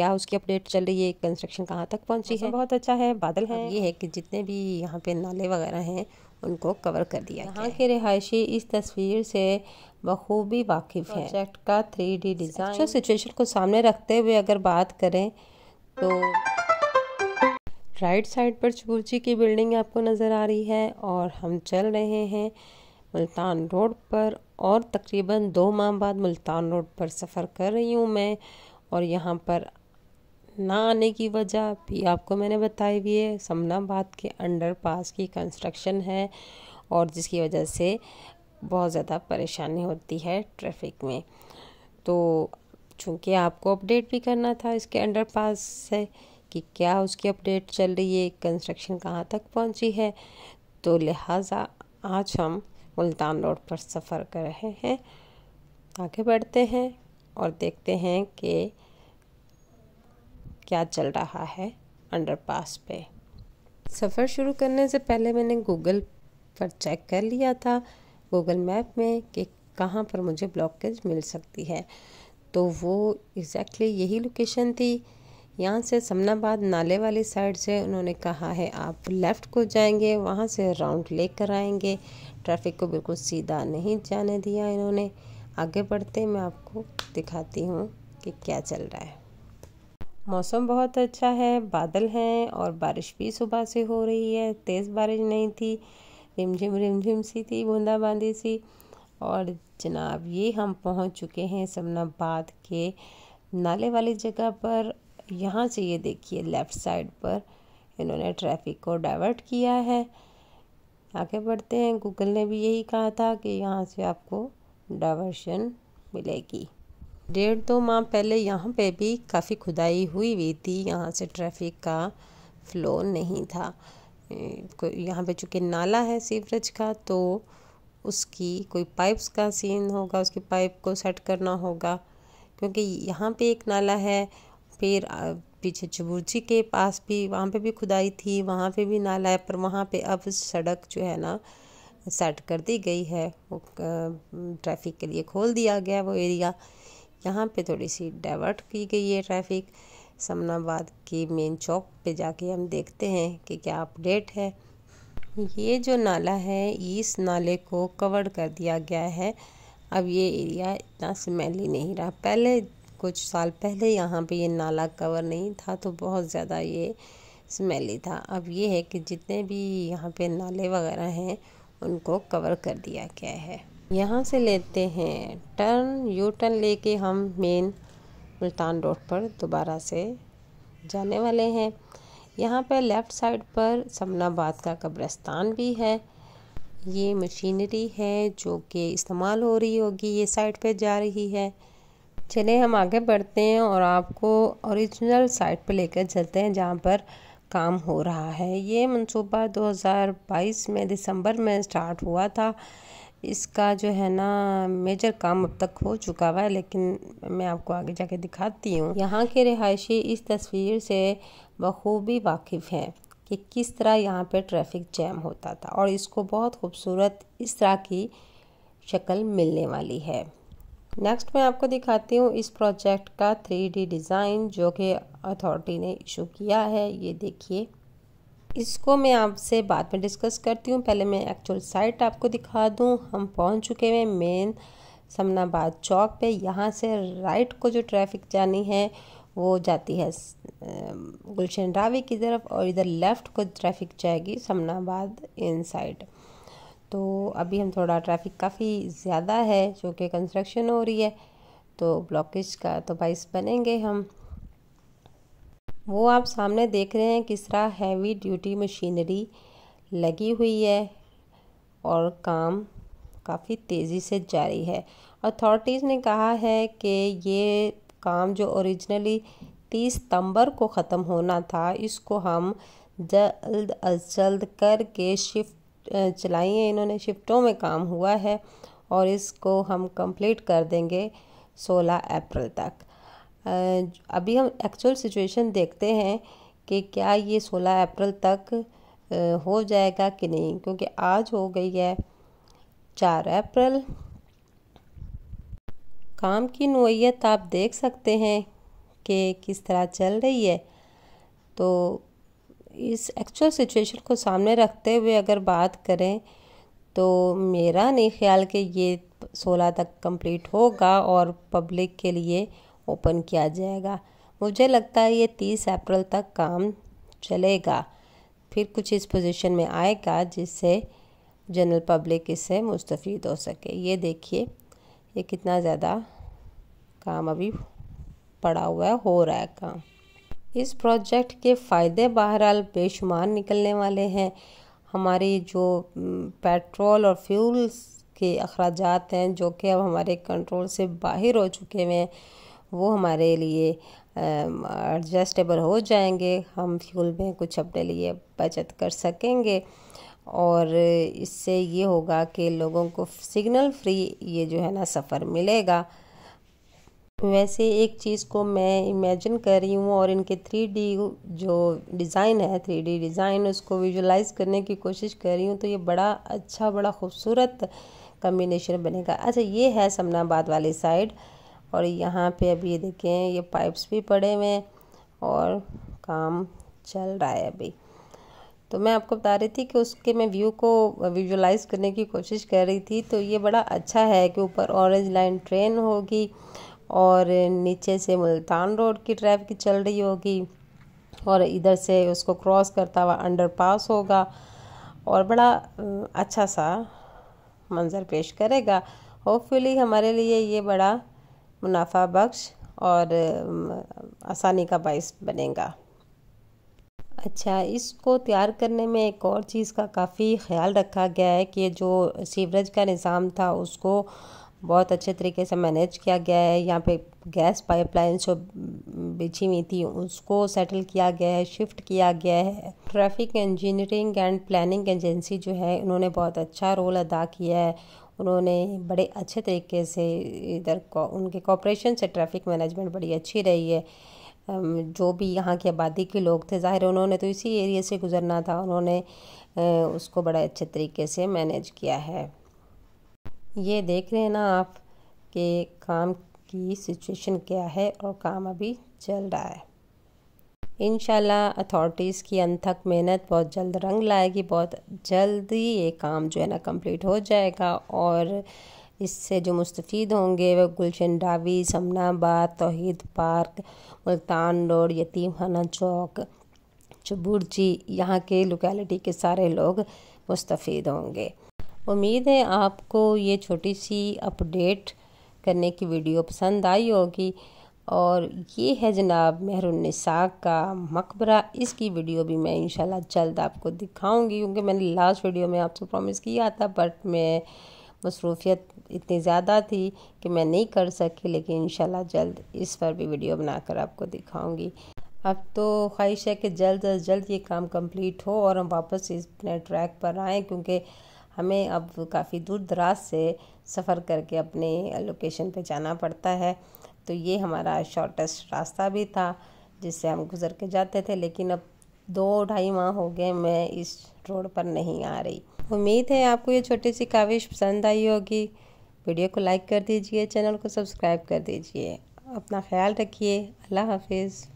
क्या उसकी अपडेट चल रही है कंस्ट्रक्शन कहाँ तक पहुँची है बहुत अच्छा है बादल है ये है कि जितने भी यहाँ पे नाले वगैरह हैं उनको कवर कर दिया यहाँ के रिहायशी इस तस्वीर से बखूबी वाकिफ है प्रोजेक्ट का थ्री डी डिज़ाइन सिचुएशन को सामने रखते हुए अगर बात करें तो राइट साइड पर चूची की बिल्डिंग आपको नज़र आ रही है और हम चल रहे हैं मुल्तान रोड पर और तकरीबन दो माह बाद मुल्तान रोड पर सफ़र कर रही हूँ मैं और यहाँ पर ना आने की वजह भी आपको मैंने बताई हुई है समनाबाद के अंडर पास की कंस्ट्रक्शन है और जिसकी वजह से बहुत ज़्यादा परेशानी होती है ट्रैफिक में तो चूँकि आपको अपडेट भी करना था इसके अंडर पास से कि क्या उसकी अपडेट चल रही है कंस्ट्रक्शन कहाँ तक पहुँची है तो लिहाजा आज हम मुल्तान रोड पर सफ़र कर रहे हैं आगे बढ़ते हैं और देखते हैं कि क्या चल रहा है अंडरपास पे सफ़र शुरू करने से पहले मैंने गूगल पर चेक कर लिया था गूगल मैप में कि कहाँ पर मुझे ब्लॉकेज मिल सकती है तो वो एग्जैक्टली exactly यही लोकेशन थी यहाँ से समनाबाद नाले वाली साइड से उन्होंने कहा है आप लेफ़्ट को जाएंगे वहाँ से राउंड लेकर आएंगे ट्रैफिक को बिल्कुल सीधा नहीं जाने दिया इन्होंने आगे बढ़ते मैं आपको दिखाती हूँ कि क्या चल रहा है मौसम बहुत अच्छा है बादल हैं और बारिश भी सुबह से हो रही है तेज़ बारिश नहीं थी रिमझिम रिमझिम सी थी बूंदाबांदी सी और जनाब ये हम पहुंच चुके हैं समनाबाद के नाले वाली जगह पर यहाँ से ये देखिए लेफ़्ट साइड पर इन्होंने ट्रैफिक को डाइवर्ट किया है आगे बढ़ते हैं गूगल ने भी यही कहा था कि यहाँ से आपको डाइवर्शन मिलेगी डेढ़ दो माह पहले यहाँ पे भी काफ़ी खुदाई हुई हुई थी यहाँ से ट्रैफिक का फ्लो नहीं था यहाँ पे चूँकि नाला है सीवरेज का तो उसकी कोई पाइप्स का सीन होगा उसकी पाइप को सेट करना होगा क्योंकि यहाँ पे एक नाला है फिर पीछे चबुर्जी के पास भी वहाँ पे भी खुदाई थी वहाँ पे भी नाला है पर वहाँ पे अब सड़क जो है ना सेट कर दी गई है वो ट्रैफिक के लिए खोल दिया गया वो एरिया यहाँ पे थोड़ी सी डाइवर्ट की गई है ट्रैफिक समनाबाद की मेन चौक पे जाके हम देखते हैं कि क्या अपडेट है ये जो नाला है इस नाले को कवर कर दिया गया है अब ये एरिया इतना स्मेली नहीं रहा पहले कुछ साल पहले यहाँ पे ये नाला कवर नहीं था तो बहुत ज़्यादा ये स्मेली था अब ये है कि जितने भी यहाँ पे नाले वगैरह हैं उनको कवर कर दिया गया है यहाँ से लेते हैं टर्न यू टर्न लेके हम मेन मुल्तान रोड पर दोबारा से जाने वाले हैं यहाँ पर लेफ़्ट साइड पर समनाबाद का कब्रस्तान भी है ये मशीनरी है जो कि इस्तेमाल हो रही होगी ये साइड पे जा रही है चले हम आगे बढ़ते हैं और आपको ओरिजिनल साइट पे लेकर चलते हैं जहाँ पर काम हो रहा है ये मंसूबा 2022 में दिसंबर में स्टार्ट हुआ था इसका जो है ना मेजर काम अब तक हो चुका हुआ है लेकिन मैं आपको आगे जाके दिखाती हूँ यहाँ के रिहायशी इस तस्वीर से बखूबी वाकिफ़ हैं कि किस तरह यहाँ पे ट्रैफिक जैम होता था और इसको बहुत खूबसूरत इस तरह की शक्ल मिलने वाली है नेक्स्ट मैं आपको दिखाती हूँ इस प्रोजेक्ट का थ्री डिज़ाइन जो कि अथॉरिटी ने इशू किया है ये देखिए इसको मैं आपसे बाद में डिस्कस करती हूँ पहले मैं एक्चुअल साइट आपको दिखा दूँ हम पहुँच चुके हैं मेन समनाबाद चौक पे यहाँ से राइट को जो ट्रैफिक जानी है वो जाती है गुलशन रावी की तरफ और इधर लेफ़्ट को ट्रैफिक जाएगी समनाबाद इन साइड तो अभी हम थोड़ा ट्रैफिक काफ़ी ज़्यादा है जो कि कंस्ट्रक्शन हो रही है तो ब्लॉकेज का तो बाइस बनेंगे हम वो आप सामने देख रहे हैं किस तरह हैवी ड्यूटी मशीनरी लगी हुई है और काम काफ़ी तेज़ी से जारी है अथॉरिटीज़ ने कहा है कि ये काम जो ओरिजिनली तीस सितंबर को ख़त्म होना था इसको हम जल्द अज जल्द करके शिफ्ट चलाई है इन्होंने शिफ्टों में काम हुआ है और इसको हम कंप्लीट कर देंगे 16 अप्रैल तक अभी हम एक्चुअल सिचुएशन देखते हैं कि क्या ये सोलह अप्रैल तक हो जाएगा कि नहीं क्योंकि आज हो गई है चार अप्रैल काम की नोयत आप देख सकते हैं कि किस तरह चल रही है तो इस एक्चुअल सिचुएशन को सामने रखते हुए अगर बात करें तो मेरा नहीं ख्याल कि ये सोलह तक कंप्लीट होगा और पब्लिक के लिए ओपन किया जाएगा मुझे लगता है ये तीस अप्रैल तक काम चलेगा फिर कुछ इस पोजीशन में आएगा जिससे जनरल पब्लिक इससे मुस्तफ़ हो सके ये देखिए ये कितना ज़्यादा काम अभी पड़ा हुआ है हो रहा है काम इस प्रोजेक्ट के फ़ायदे बहरहाल बेशुमार निकलने वाले हैं हमारी जो पेट्रोल और फ्यूल्स के अखराज हैं जो कि अब हमारे कंट्रोल से बाहर हो चुके हुए हैं वो हमारे लिए एडजस्टेबल हो जाएंगे हम फ्यूल में कुछ अपने लिए बचत कर सकेंगे और इससे ये होगा कि लोगों को सिग्नल फ्री ये जो है ना सफ़र मिलेगा वैसे एक चीज़ को मैं इमेजिन कर रही हूँ और इनके थ्री डी जो डिज़ाइन है थ्री डी डिज़ाइन उसको विजुलाइज करने की कोशिश कर रही हूँ तो ये बड़ा अच्छा बड़ा खूबसूरत कम्बिनेशन बनेगा अच्छा ये है समनाबाद वाली साइड और यहाँ पे अभी ये देखें ये पाइप्स भी पड़े हुए हैं और काम चल रहा है अभी तो मैं आपको बता रही थी कि उसके मैं व्यू को विजुलाइज करने की कोशिश कर रही थी तो ये बड़ा अच्छा है कि ऊपर ऑरेंज लाइन ट्रेन होगी और नीचे से मुल्तान रोड की ट्रैफिक चल रही होगी और इधर से उसको क्रॉस करता हुआ अंडर पास होगा और बड़ा अच्छा सा मंज़र पेश करेगा होपफुली हमारे लिए ये बड़ा मुनाफा बख्श और आसानी का बायस बनेगा अच्छा इसको तैयार करने में एक और चीज़ का काफ़ी ख्याल रखा गया है कि जो सीवरेज का निज़ाम था उसको बहुत अच्छे तरीके से मैनेज किया गया है यहाँ पे गैस पाइपलाइन जो बिछी हुई थी उसको सेटल किया गया है शिफ्ट किया गया है traffic engineering and planning agency जो है उन्होंने बहुत अच्छा रोल अदा किया है उन्होंने बड़े अच्छे तरीके से इधर उनके कॉपरेशन से ट्रैफिक मैनेजमेंट बड़ी अच्छी रही है जो भी यहाँ की आबादी के लोग थे ज़ाहिर उन्होंने तो इसी एरिया से गुजरना था उन्होंने उसको बड़े अच्छे तरीके से मैनेज किया है ये देख रहे हैं ना आप कि काम की सिचुएशन क्या है और काम अभी चल रहा है इन अथॉरिटीज़ की अनथक मेहनत बहुत जल्द रंग लाएगी बहुत जल्दी ये काम जो है ना कंप्लीट हो जाएगा और इससे जो मुस्तफ़ होंगे वह गुलशन डावी समनाबाद तोहद पार्क मुल्तान रोड यतीम खाना चौक चबूर यहाँ के लोकेलिटी के सारे लोग मुस्तफ़ होंगे उम्मीद है आपको ये छोटी सी अपडेट करने की वीडियो पसंद आई होगी और ये है जनाब मेहरुनसा का मकबरा इसकी वीडियो भी मैं इंशाल्लाह जल्द आपको दिखाऊंगी क्योंकि मैंने लास्ट वीडियो में आपसे प्रॉमिस किया था बट मैं मसरूफियत इतनी ज़्यादा थी कि मैं नहीं कर सकी लेकिन इंशाल्लाह जल्द इस पर भी वीडियो बनाकर आपको दिखाऊंगी अब तो ख्वाहिश है कि जल्द अज जल्द ये काम कम्प्लीट हो और हम वापस इस अपने ट्रैक पर आएँ क्योंकि हमें अब काफ़ी दूर दराज से सफ़र करके अपने लोकेशन पे जाना पड़ता है तो ये हमारा शॉर्टेस्ट रास्ता भी था जिससे हम गुज़र के जाते थे लेकिन अब दो ढाई माह हो गए मैं इस रोड पर नहीं आ रही उम्मीद है आपको ये छोटी सी काविश पसंद आई होगी वीडियो को लाइक कर दीजिए चैनल को सब्सक्राइब कर दीजिए अपना ख्याल रखिए अल्लाह हाफिज़